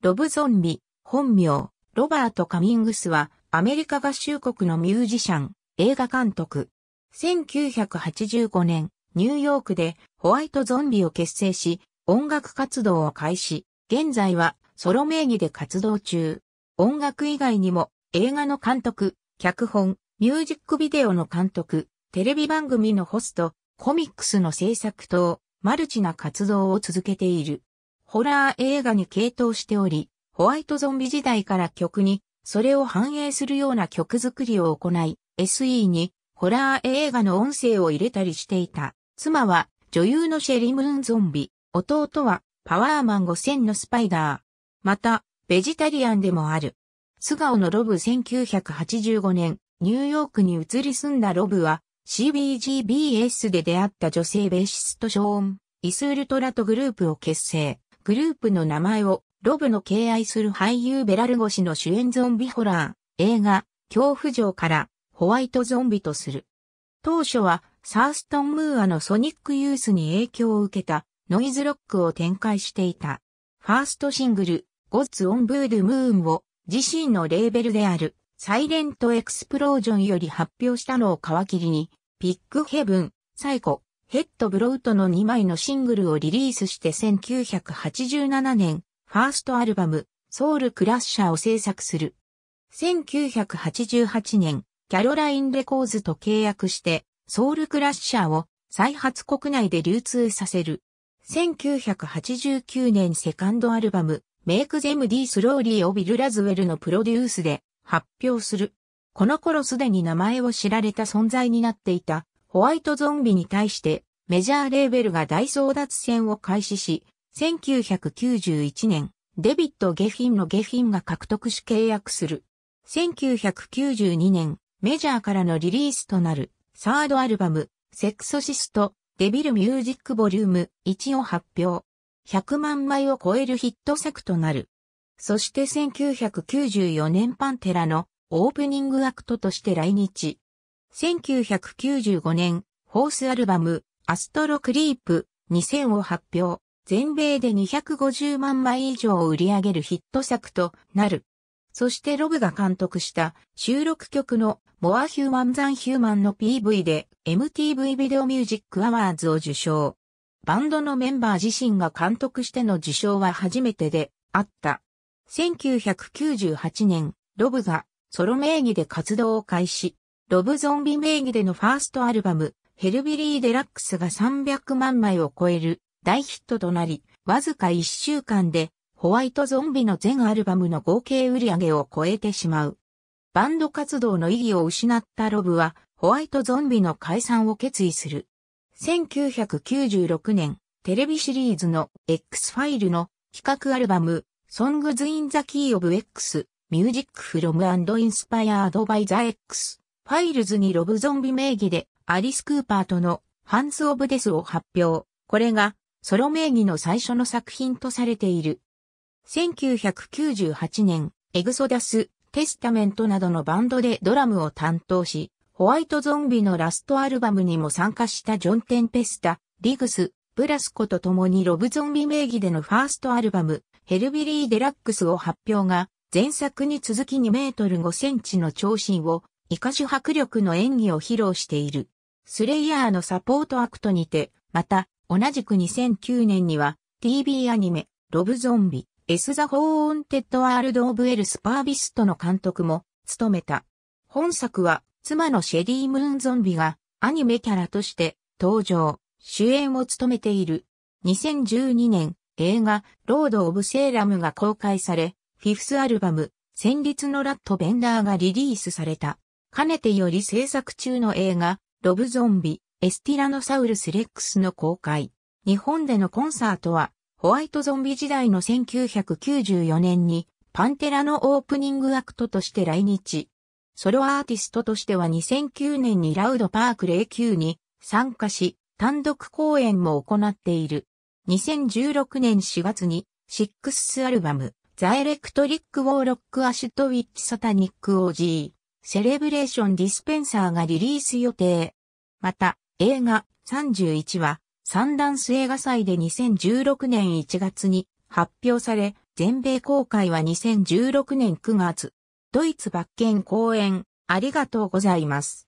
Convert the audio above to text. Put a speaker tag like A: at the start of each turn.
A: ロブゾンビ、本名、ロバート・カミングスは、アメリカ合衆国のミュージシャン、映画監督。1985年、ニューヨークでホワイトゾンビを結成し、音楽活動を開始。現在はソロ名義で活動中。音楽以外にも映画の監督、脚本、ミュージックビデオの監督、テレビ番組のホスト、コミックスの制作等、マルチな活動を続けている。ホラー映画に傾倒しており、ホワイトゾンビ時代から曲に、それを反映するような曲作りを行い、SE にホラー映画の音声を入れたりしていた。妻は女優のシェリムーンゾンビ、弟はパワーマン5000のスパイダー。また、ベジタリアンでもある。素顔のロブ1985年、ニューヨークに移り住んだロブは、CBGBS で出会った女性ベーシストショーン、イスウルトラとグループを結成。グループの名前をロブの敬愛する俳優ベラルゴ氏の主演ゾンビホラー、映画、恐怖城からホワイトゾンビとする。当初はサーストン・ムーアのソニックユースに影響を受けたノイズロックを展開していた。ファーストシングル、ゴッツ・オン・ブードムーンを自身のレーベルであるサイレント・エクスプロージョンより発表したのを皮切りに、ピック・ヘブン、サイコ、ヘッド・ブロウトの2枚のシングルをリリースして1987年、ファーストアルバム、ソウル・クラッシャーを制作する。1988年、キャロライン・レコーズと契約して、ソウル・クラッシャーを再発国内で流通させる。1989年セカンドアルバム、メイクゼムディスローリーをビル・ラズウェルのプロデュースで発表する。この頃すでに名前を知られた存在になっていたホワイトゾンビに対してメジャーレーベルが大争奪戦を開始し、1991年、デビット・ゲフィンのゲフィンが獲得し契約する。1992年、メジャーからのリリースとなる、サードアルバム、セクソシスト、デビル・ミュージック・ボリューム1を発表。100万枚を超えるヒット作となる。そして1994年パンテラのオープニングアクトとして来日。1995年、ホースアルバム、アストロクリープ2000を発表。全米で250万枚以上を売り上げるヒット作となる。そしてロブが監督した収録曲のモアヒューマンザンヒューマンの PV で MTV ビデオミュージックアワーズを受賞。バンドのメンバー自身が監督しての受賞は初めてであった。1998年、ロブがソロ名義で活動を開始。ロブゾンビ名義でのファーストアルバム、ヘルビリー・デラックスが300万枚を超える大ヒットとなり、わずか1週間でホワイトゾンビの全アルバムの合計売り上げを超えてしまう。バンド活動の意義を失ったロブは、ホワイトゾンビの解散を決意する。1996年、テレビシリーズの X ファイルの企画アルバム、Songs in the Key of X, Music from and Inspired by the X ファイルズにロブゾンビ名義でアリス・クーパーとのハンズ・オブ・デスを発表。これがソロ名義の最初の作品とされている。1998年、エグソダス、テスタメントなどのバンドでドラムを担当し、ホワイトゾンビのラストアルバムにも参加したジョン・テンペスタ、リグス、ブラスコと共にロブゾンビ名義でのファーストアルバム、ヘルビリー・デラックスを発表が、前作に続き2メートル5センチの長身をイカ主迫力の演技を披露している。スレイヤーのサポートアクトにて、また、同じく2009年には、TV アニメ、ロブゾンビ、エス・ザ・ホーンテッド・ワールド・オブ・エルス・パービストの監督も、務めた。本作は、妻のシェリー・ムーン・ゾンビが、アニメキャラとして、登場、主演を務めている。2012年、映画、ロード・オブ・セーラムが公開され、フィフスアルバム、戦慄のラット・ベンダーがリリースされた。かねてより制作中の映画、ロブゾンビ、エスティラノサウルスレックスの公開。日本でのコンサートは、ホワイトゾンビ時代の1994年に、パンテラのオープニングアクトとして来日。ソロアーティストとしては2009年にラウドパーク09に参加し、単独公演も行っている。2016年4月に、シックスアルバム、ザ・エレクトリック・ウォーロック・アシュトウィッチ・サタニック・オージー。セレブレーションディスペンサーがリリース予定。また、映画31は、サンダンス映画祭で2016年1月に発表され、全米公開は2016年9月。ドイツバッケン公演、ありがとうございます。